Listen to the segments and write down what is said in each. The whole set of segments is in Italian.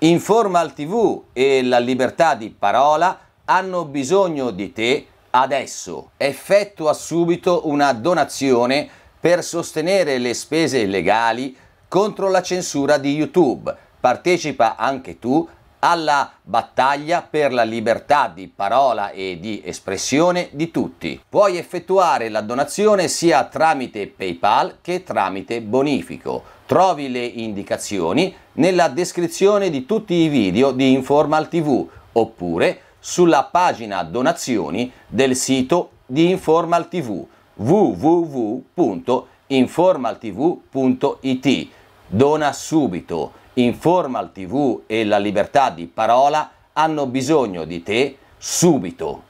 Informal TV e la libertà di parola hanno bisogno di te adesso. Effettua subito una donazione per sostenere le spese legali contro la censura di YouTube. Partecipa anche tu alla battaglia per la libertà di parola e di espressione di tutti. Puoi effettuare la donazione sia tramite PayPal che tramite bonifico. Trovi le indicazioni nella descrizione di tutti i video di Informal TV oppure sulla pagina donazioni del sito di Informal TV www.informaltv.it. Dona subito Informal TV e la libertà di parola hanno bisogno di te subito.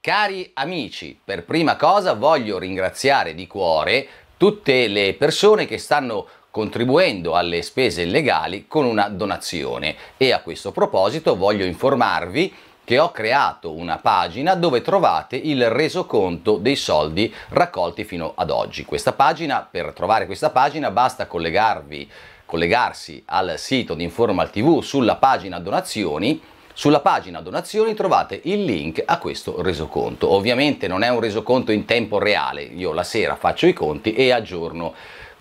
Cari amici, per prima cosa voglio ringraziare di cuore tutte le persone che stanno contribuendo alle spese legali con una donazione e a questo proposito voglio informarvi che ho creato una pagina dove trovate il resoconto dei soldi raccolti fino ad oggi. Questa pagina, per trovare questa pagina basta collegarvi, collegarsi al sito di Informal TV sulla pagina donazioni sulla pagina donazioni trovate il link a questo resoconto. Ovviamente non è un resoconto in tempo reale, io la sera faccio i conti e aggiorno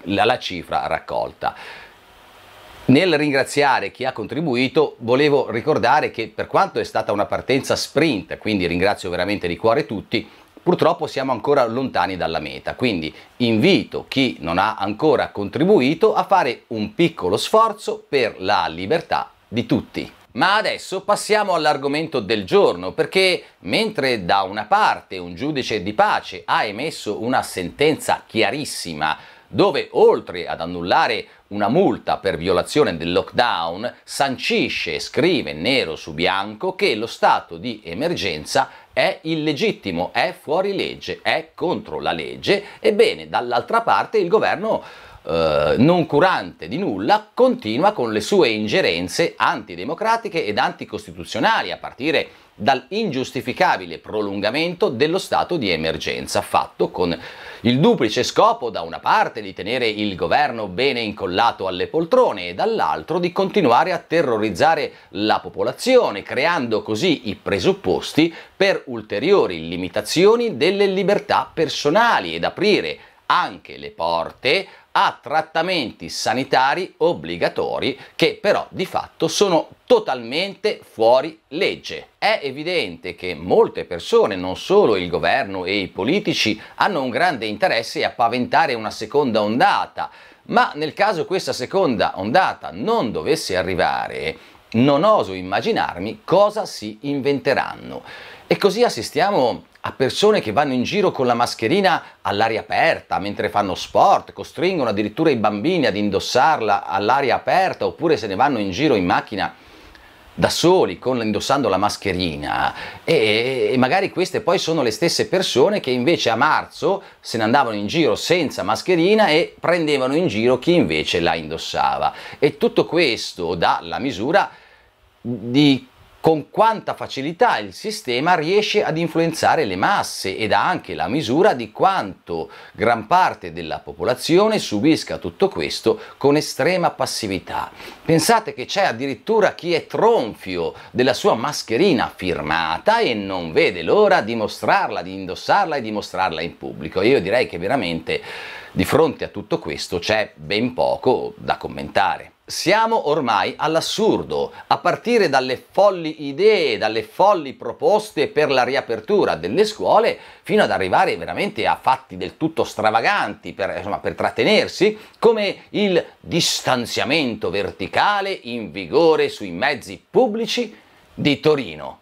la, la cifra raccolta. Nel ringraziare chi ha contribuito volevo ricordare che per quanto è stata una partenza sprint, quindi ringrazio veramente di cuore tutti, purtroppo siamo ancora lontani dalla meta, quindi invito chi non ha ancora contribuito a fare un piccolo sforzo per la libertà di tutti. Ma adesso passiamo all'argomento del giorno, perché mentre da una parte un giudice di pace ha emesso una sentenza chiarissima dove oltre ad annullare una multa per violazione del lockdown, sancisce e scrive nero su bianco che lo stato di emergenza è illegittimo, è fuori legge, è contro la legge, ebbene dall'altra parte il governo eh, non curante di nulla, continua con le sue ingerenze antidemocratiche ed anticostituzionali, a partire dall'ingiustificabile prolungamento dello stato di emergenza fatto con il duplice scopo da una parte di tenere il governo bene incollato alle poltrone e dall'altro di continuare a terrorizzare la popolazione, creando così i presupposti per ulteriori limitazioni delle libertà personali ed aprire anche le porte a trattamenti sanitari obbligatori che però di fatto sono totalmente fuori legge. È evidente che molte persone, non solo il governo e i politici, hanno un grande interesse a paventare una seconda ondata, ma nel caso questa seconda ondata non dovesse arrivare, non oso immaginarmi cosa si inventeranno. E così assistiamo a persone che vanno in giro con la mascherina all'aria aperta mentre fanno sport, costringono addirittura i bambini ad indossarla all'aria aperta oppure se ne vanno in giro in macchina da soli con, indossando la mascherina e, e, magari queste poi sono le stesse persone che invece a marzo se ne andavano in giro senza mascherina e prendevano in giro chi invece la indossava e tutto questo dà la misura di con quanta facilità il sistema riesce ad influenzare le masse ed ha anche la misura di quanto gran parte della popolazione subisca tutto questo con estrema passività. Pensate che c'è addirittura chi è tronfio della sua mascherina firmata e non vede l'ora di mostrarla, di indossarla e di mostrarla in pubblico. Io direi che veramente di fronte a tutto questo c'è ben poco da commentare. Siamo ormai all'assurdo, a partire dalle folli idee, dalle folli proposte per la riapertura delle scuole, fino ad arrivare veramente a fatti del tutto stravaganti per, insomma, per trattenersi, come il distanziamento verticale in vigore sui mezzi pubblici di Torino.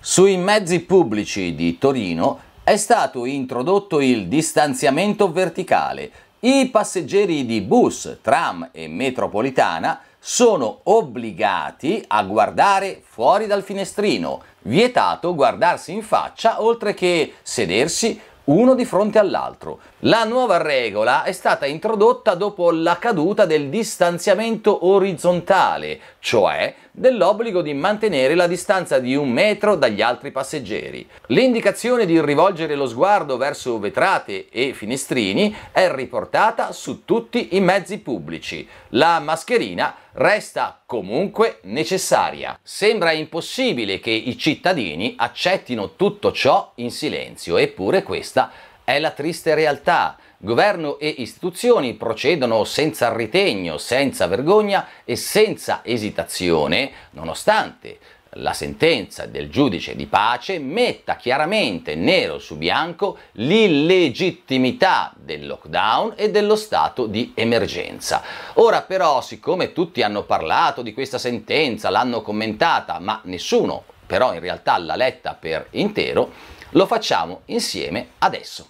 Sui mezzi pubblici di Torino è stato introdotto il distanziamento verticale, i passeggeri di bus, tram e metropolitana sono obbligati a guardare fuori dal finestrino, vietato guardarsi in faccia oltre che sedersi uno di fronte all'altro. La nuova regola è stata introdotta dopo la caduta del distanziamento orizzontale, cioè dell'obbligo di mantenere la distanza di un metro dagli altri passeggeri. L'indicazione di rivolgere lo sguardo verso vetrate e finestrini è riportata su tutti i mezzi pubblici. La mascherina resta comunque necessaria. Sembra impossibile che i cittadini accettino tutto ciò in silenzio, eppure questa è la triste realtà. Governo e istituzioni procedono senza ritegno, senza vergogna e senza esitazione, nonostante la sentenza del giudice di pace metta chiaramente nero su bianco l'illegittimità del lockdown e dello stato di emergenza. Ora però, siccome tutti hanno parlato di questa sentenza, l'hanno commentata, ma nessuno però in realtà l'ha letta per intero, lo facciamo insieme adesso.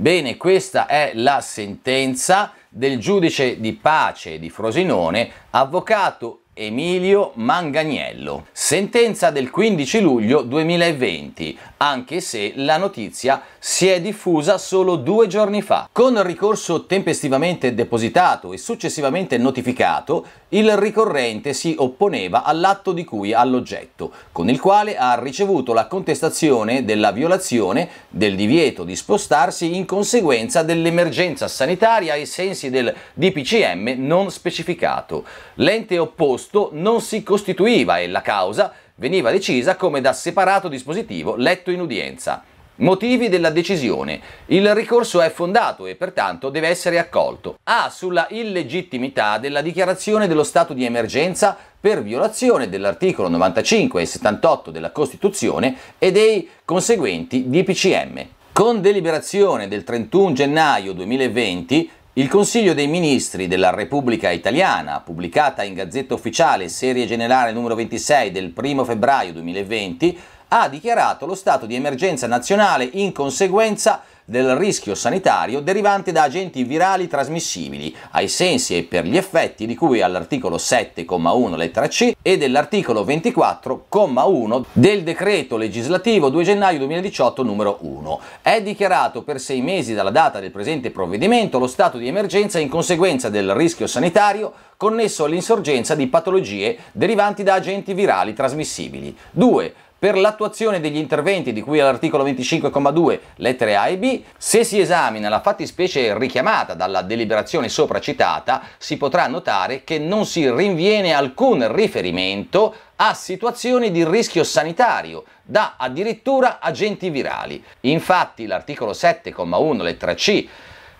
Bene, questa è la sentenza del giudice di pace di Frosinone, avvocato Emilio Manganiello. Sentenza del 15 luglio 2020, anche se la notizia si è diffusa solo due giorni fa. Con ricorso tempestivamente depositato e successivamente notificato, il ricorrente si opponeva all'atto di cui all'oggetto, con il quale ha ricevuto la contestazione della violazione del divieto di spostarsi in conseguenza dell'emergenza sanitaria ai sensi del DPCM non specificato. L'ente opposto agosto non si costituiva e la causa veniva decisa come da separato dispositivo letto in udienza. Motivi della decisione. Il ricorso è fondato e pertanto deve essere accolto. A. Sulla illegittimità della dichiarazione dello stato di emergenza per violazione dell'articolo 95 e 78 della Costituzione e dei conseguenti DPCM. Con deliberazione del 31 gennaio 2020, il Consiglio dei Ministri della Repubblica Italiana, pubblicata in Gazzetta Ufficiale Serie Generale numero 26 del 1 febbraio 2020, ha dichiarato lo stato di emergenza nazionale in conseguenza del rischio sanitario derivante da agenti virali trasmissibili, ai sensi e per gli effetti di cui all'articolo 7,1 lettera C e dell'articolo 24,1 del decreto legislativo 2 gennaio 2018 numero 1. È dichiarato per sei mesi dalla data del presente provvedimento lo stato di emergenza in conseguenza del rischio sanitario connesso all'insorgenza di patologie derivanti da agenti virali trasmissibili. 2. Per l'attuazione degli interventi di cui all'articolo 25,2 lettere A e B, se si esamina la fattispecie richiamata dalla deliberazione sopra citata, si potrà notare che non si rinviene alcun riferimento a situazioni di rischio sanitario, da addirittura agenti virali. Infatti l'articolo 7,1 lettera C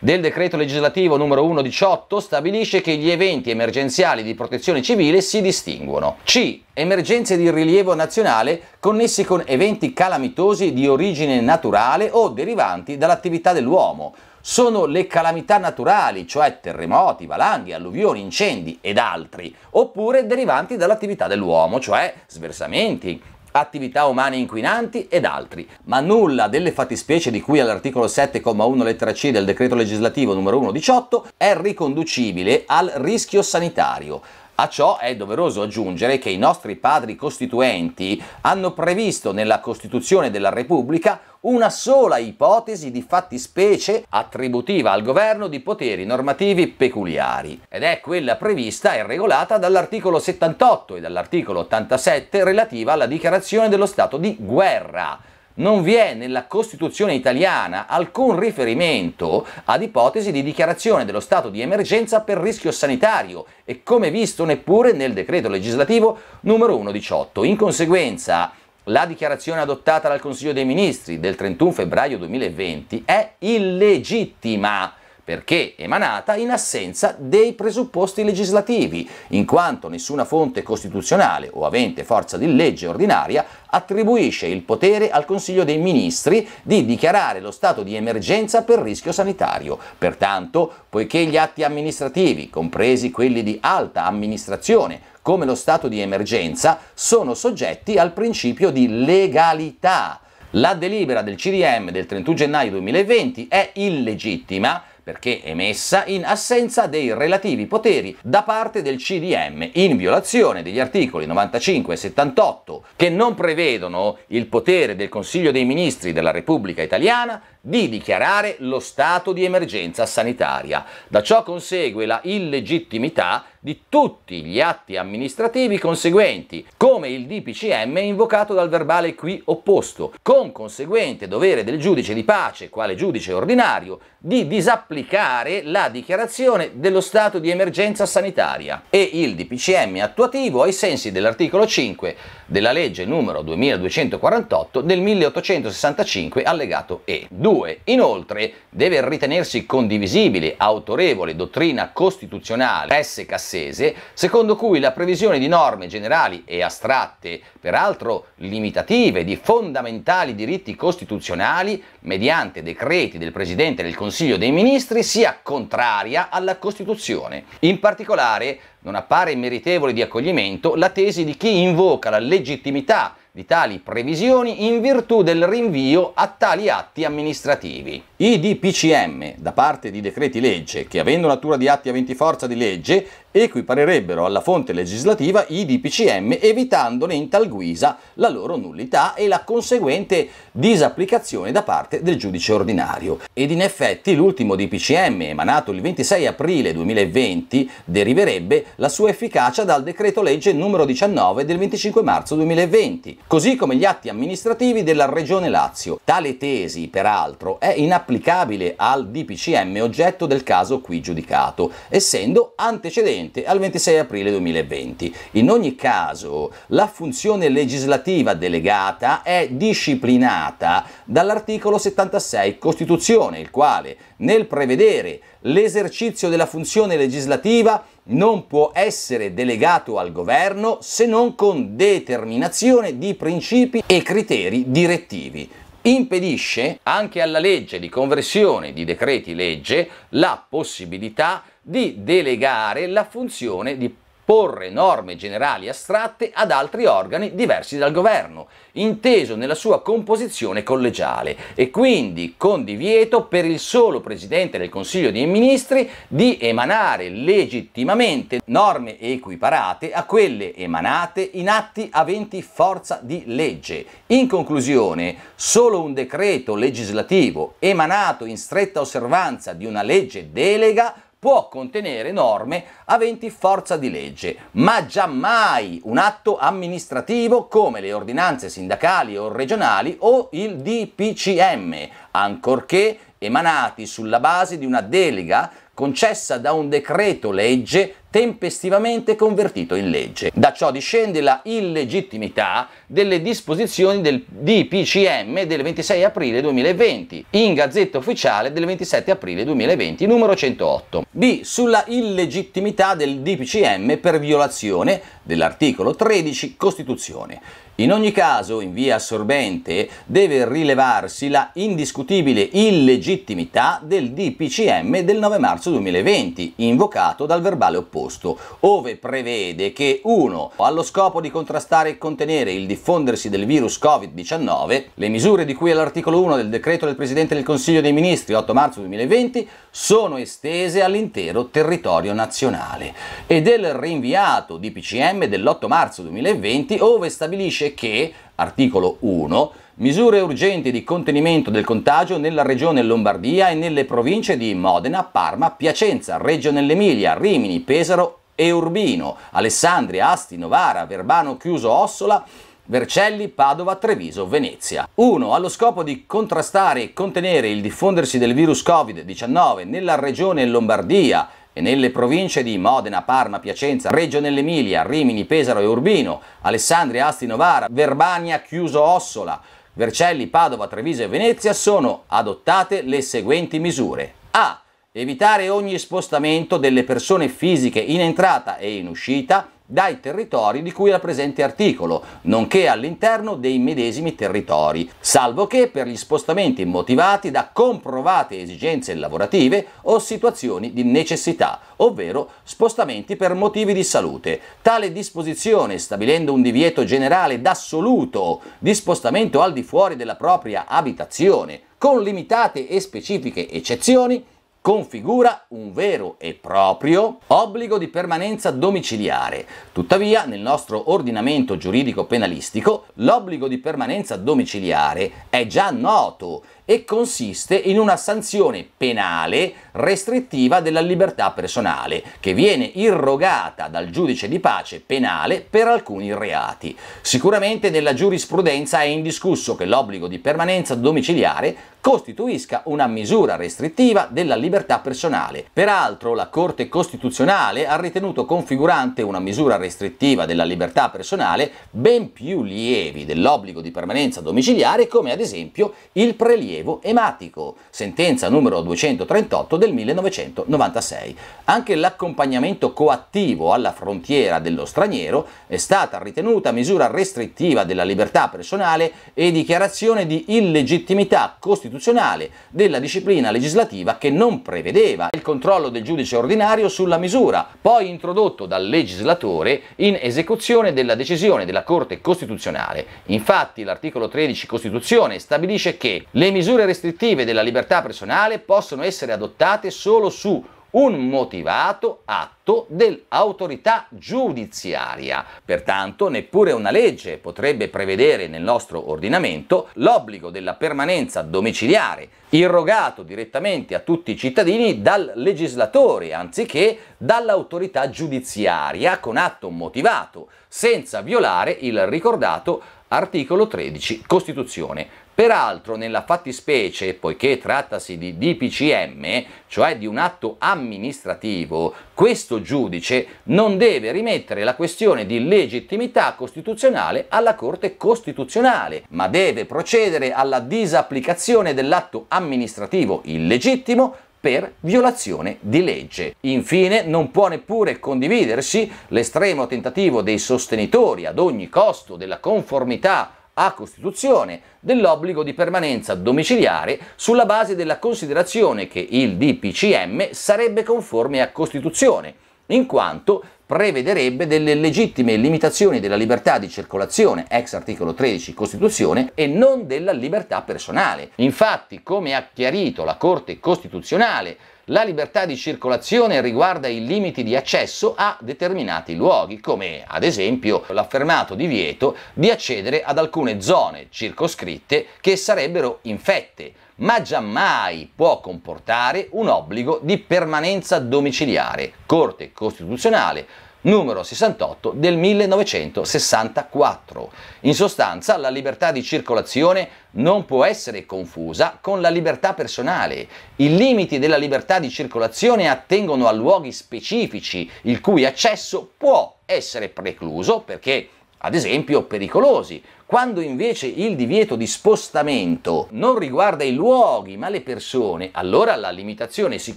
del decreto legislativo numero 118 stabilisce che gli eventi emergenziali di protezione civile si distinguono. C. Emergenze di rilievo nazionale connessi con eventi calamitosi di origine naturale o derivanti dall'attività dell'uomo. Sono le calamità naturali, cioè terremoti, valanghe, alluvioni, incendi ed altri, oppure derivanti dall'attività dell'uomo, cioè sversamenti, attività umane inquinanti ed altri, ma nulla delle fattispecie di cui all'articolo 7,1 lettera C del decreto legislativo numero 118 è riconducibile al rischio sanitario, a ciò è doveroso aggiungere che i nostri padri costituenti hanno previsto nella Costituzione della Repubblica una sola ipotesi di fattispecie attributiva al governo di poteri normativi peculiari ed è quella prevista e regolata dall'articolo 78 e dall'articolo 87 relativa alla dichiarazione dello stato di guerra non vi è nella Costituzione italiana alcun riferimento ad ipotesi di dichiarazione dello stato di emergenza per rischio sanitario e come visto neppure nel decreto legislativo numero 118. In conseguenza la dichiarazione adottata dal Consiglio dei Ministri del 31 febbraio 2020 è illegittima perché emanata in assenza dei presupposti legislativi, in quanto nessuna fonte costituzionale o avente forza di legge ordinaria attribuisce il potere al Consiglio dei Ministri di dichiarare lo stato di emergenza per rischio sanitario. Pertanto, poiché gli atti amministrativi, compresi quelli di alta amministrazione, come lo stato di emergenza, sono soggetti al principio di legalità. La delibera del CDM del 31 gennaio 2020 è illegittima perché emessa in assenza dei relativi poteri da parte del CDM, in violazione degli articoli 95 e 78, che non prevedono il potere del Consiglio dei Ministri della Repubblica Italiana di dichiarare lo stato di emergenza sanitaria. Da ciò consegue la illegittimità di tutti gli atti amministrativi conseguenti, come il DPCM invocato dal verbale qui opposto, con conseguente dovere del giudice di pace, quale giudice ordinario, di disapplicare la dichiarazione dello stato di emergenza sanitaria e il DPCM attuativo ai sensi dell'articolo 5 della legge numero 2248 del 1865 allegato E. 2. 2. Inoltre deve ritenersi condivisibile, autorevole, dottrina costituzionale S. Cassese, secondo cui la previsione di norme generali e astratte, peraltro limitative, di fondamentali diritti costituzionali, mediante decreti del Presidente del Consiglio dei Ministri, sia contraria alla Costituzione. In particolare, non appare meritevole di accoglimento la tesi di chi invoca la legittimità di tali previsioni in virtù del rinvio a tali atti amministrativi. I DPCM, da parte di decreti legge, che avendo natura di atti aventi forza di legge, equiparerebbero alla fonte legislativa i DPCM evitandone in tal guisa la loro nullità e la conseguente disapplicazione da parte del giudice ordinario. Ed in effetti l'ultimo DPCM emanato il 26 aprile 2020 deriverebbe la sua efficacia dal decreto legge numero 19 del 25 marzo 2020, così come gli atti amministrativi della Regione Lazio. Tale tesi, peraltro, è inapplicabile al DPCM oggetto del caso qui giudicato, essendo antecedente vigente al 26 aprile 2020. In ogni caso, la funzione legislativa delegata è disciplinata dall'articolo 76 Costituzione, il quale, nel prevedere l'esercizio della funzione legislativa, non può essere delegato al governo se non con determinazione di principi e criteri direttivi impedisce anche alla legge di conversione di decreti legge la possibilità di delegare la funzione di porre norme generali astratte ad altri organi diversi dal governo, inteso nella sua composizione collegiale e quindi con divieto per il solo Presidente del Consiglio dei Ministri di emanare legittimamente norme equiparate a quelle emanate in atti aventi forza di legge. In conclusione, solo un decreto legislativo emanato in stretta osservanza di una legge delega può contenere norme aventi forza di legge, ma giammai un atto amministrativo come le ordinanze sindacali o regionali o il DPCM, ancorché emanati sulla base di una delega concessa da un decreto legge tempestivamente convertito in legge. Da ciò discende la illegittimità delle disposizioni del DPCM del 26 aprile 2020, in Gazzetta Ufficiale del 27 aprile 2020, numero 108. B. Sulla illegittimità del DPCM per violazione dell'articolo 13 Costituzione. In ogni caso, in via assorbente, deve rilevarsi la indiscutibile illegittimità del DPCM del 9 marzo 2020, invocato dal verbale opposto, ove prevede che 1. Allo scopo di contrastare e contenere il diffondersi del virus Covid-19, le misure di cui all'articolo 1 del decreto del Presidente del Consiglio dei Ministri 8 marzo 2020 sono estese all'intero territorio nazionale e del rinviato DPCM dell'8 marzo 2020 ove stabilisce che, articolo 1, misure urgenti di contenimento del contagio nella regione Lombardia e nelle province di Modena, Parma, Piacenza, Reggio nell'Emilia, Rimini, Pesaro e Urbino, Alessandria, Asti, Novara, Verbano, Chiuso, Ossola Vercelli, Padova, Treviso, Venezia. 1. Allo scopo di contrastare e contenere il diffondersi del virus Covid-19 nella regione Lombardia e nelle province di Modena, Parma, Piacenza, Reggio nell'Emilia, Rimini, Pesaro e Urbino, Alessandria, Asti, Novara, Verbania, Chiuso, Ossola, Vercelli, Padova, Treviso e Venezia sono adottate le seguenti misure. A. Evitare ogni spostamento delle persone fisiche in entrata e in uscita dai territori di cui al presente articolo, nonché all'interno dei medesimi territori, salvo che per gli spostamenti motivati da comprovate esigenze lavorative o situazioni di necessità, ovvero spostamenti per motivi di salute. Tale disposizione, stabilendo un divieto generale d'assoluto di spostamento al di fuori della propria abitazione, con limitate e specifiche eccezioni, configura un vero e proprio obbligo di permanenza domiciliare. Tuttavia, nel nostro ordinamento giuridico penalistico, l'obbligo di permanenza domiciliare è già noto e consiste in una sanzione penale restrittiva della libertà personale, che viene irrogata dal giudice di pace penale per alcuni reati. Sicuramente nella giurisprudenza è indiscusso che l'obbligo di permanenza domiciliare costituisca una misura restrittiva della libertà personale. Peraltro la Corte Costituzionale ha ritenuto configurante una misura restrittiva della libertà personale ben più lievi dell'obbligo di permanenza domiciliare come ad esempio il prelievo rilievo ematico, sentenza numero 238 del 1996. Anche l'accompagnamento coattivo alla frontiera dello straniero è stata ritenuta misura restrittiva della libertà personale e dichiarazione di illegittimità costituzionale della disciplina legislativa che non prevedeva il controllo del giudice ordinario sulla misura, poi introdotto dal legislatore in esecuzione della decisione della Corte Costituzionale. Infatti l'articolo 13 Costituzione stabilisce che le misure misure restrittive della libertà personale possono essere adottate solo su un motivato atto dell'autorità giudiziaria. Pertanto neppure una legge potrebbe prevedere nel nostro ordinamento l'obbligo della permanenza domiciliare, irrogato direttamente a tutti i cittadini dal legislatore anziché dall'autorità giudiziaria con atto motivato, senza violare il ricordato articolo 13 Costituzione. Peraltro nella fattispecie, poiché trattasi di DPCM, cioè di un atto amministrativo, questo giudice non deve rimettere la questione di legittimità costituzionale alla Corte Costituzionale, ma deve procedere alla disapplicazione dell'atto amministrativo illegittimo per violazione di legge. Infine non può neppure condividersi l'estremo tentativo dei sostenitori ad ogni costo della conformità a costituzione dell'obbligo di permanenza domiciliare sulla base della considerazione che il DPCM sarebbe conforme a costituzione, in quanto prevederebbe delle legittime limitazioni della libertà di circolazione ex articolo 13 Costituzione e non della libertà personale. Infatti, come ha chiarito la Corte Costituzionale la libertà di circolazione riguarda i limiti di accesso a determinati luoghi, come ad esempio l'affermato divieto di accedere ad alcune zone circoscritte che sarebbero infette, ma giammai può comportare un obbligo di permanenza domiciliare. Corte Costituzionale numero 68 del 1964. In sostanza, la libertà di circolazione non può essere confusa con la libertà personale. I limiti della libertà di circolazione attengono a luoghi specifici, il cui accesso può essere precluso perché ad esempio pericolosi quando invece il divieto di spostamento non riguarda i luoghi ma le persone, allora la limitazione si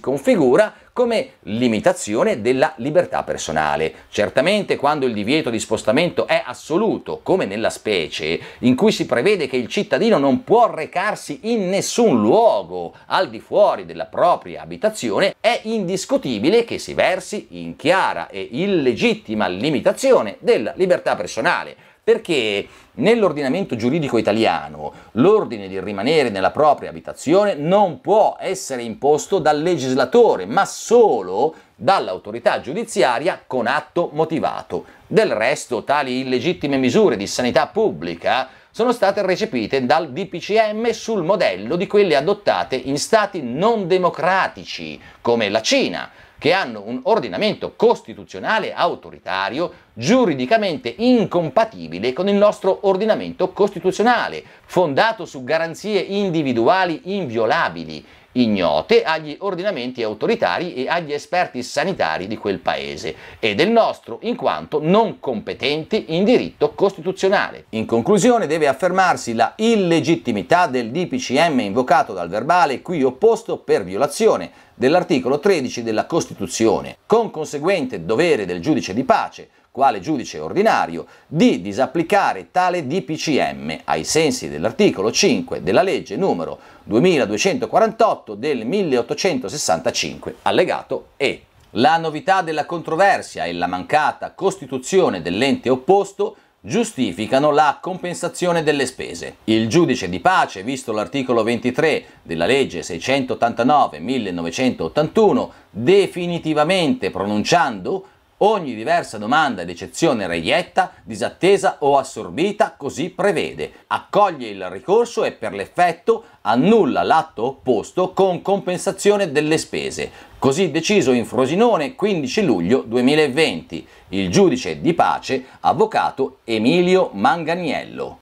configura come limitazione della libertà personale. Certamente quando il divieto di spostamento è assoluto, come nella specie, in cui si prevede che il cittadino non può recarsi in nessun luogo al di fuori della propria abitazione, è indiscutibile che si versi in chiara e illegittima limitazione della libertà personale perché nell'ordinamento giuridico italiano l'ordine di rimanere nella propria abitazione non può essere imposto dal legislatore, ma solo dall'autorità giudiziaria con atto motivato. Del resto tali illegittime misure di sanità pubblica sono state recepite dal DPCM sul modello di quelle adottate in stati non democratici come la Cina, che hanno un ordinamento costituzionale autoritario giuridicamente incompatibile con il nostro ordinamento costituzionale, fondato su garanzie individuali inviolabili, ignote agli ordinamenti autoritari e agli esperti sanitari di quel paese e del nostro in quanto non competenti in diritto costituzionale. In conclusione deve affermarsi la illegittimità del DPCM invocato dal verbale qui opposto per violazione dell'articolo 13 della Costituzione, con conseguente dovere del giudice di pace, quale giudice ordinario, di disapplicare tale DPCM ai sensi dell'articolo 5 della legge numero 2248 del 1865, allegato E. La novità della controversia e la mancata costituzione dell'ente opposto giustificano la compensazione delle spese. Il giudice di pace, visto l'articolo 23 della legge 689-1981, definitivamente pronunciando Ogni diversa domanda ed eccezione reietta, disattesa o assorbita così prevede. Accoglie il ricorso e per l'effetto annulla l'atto opposto con compensazione delle spese. Così deciso in Frosinone 15 luglio 2020 il giudice di pace avvocato Emilio Manganiello.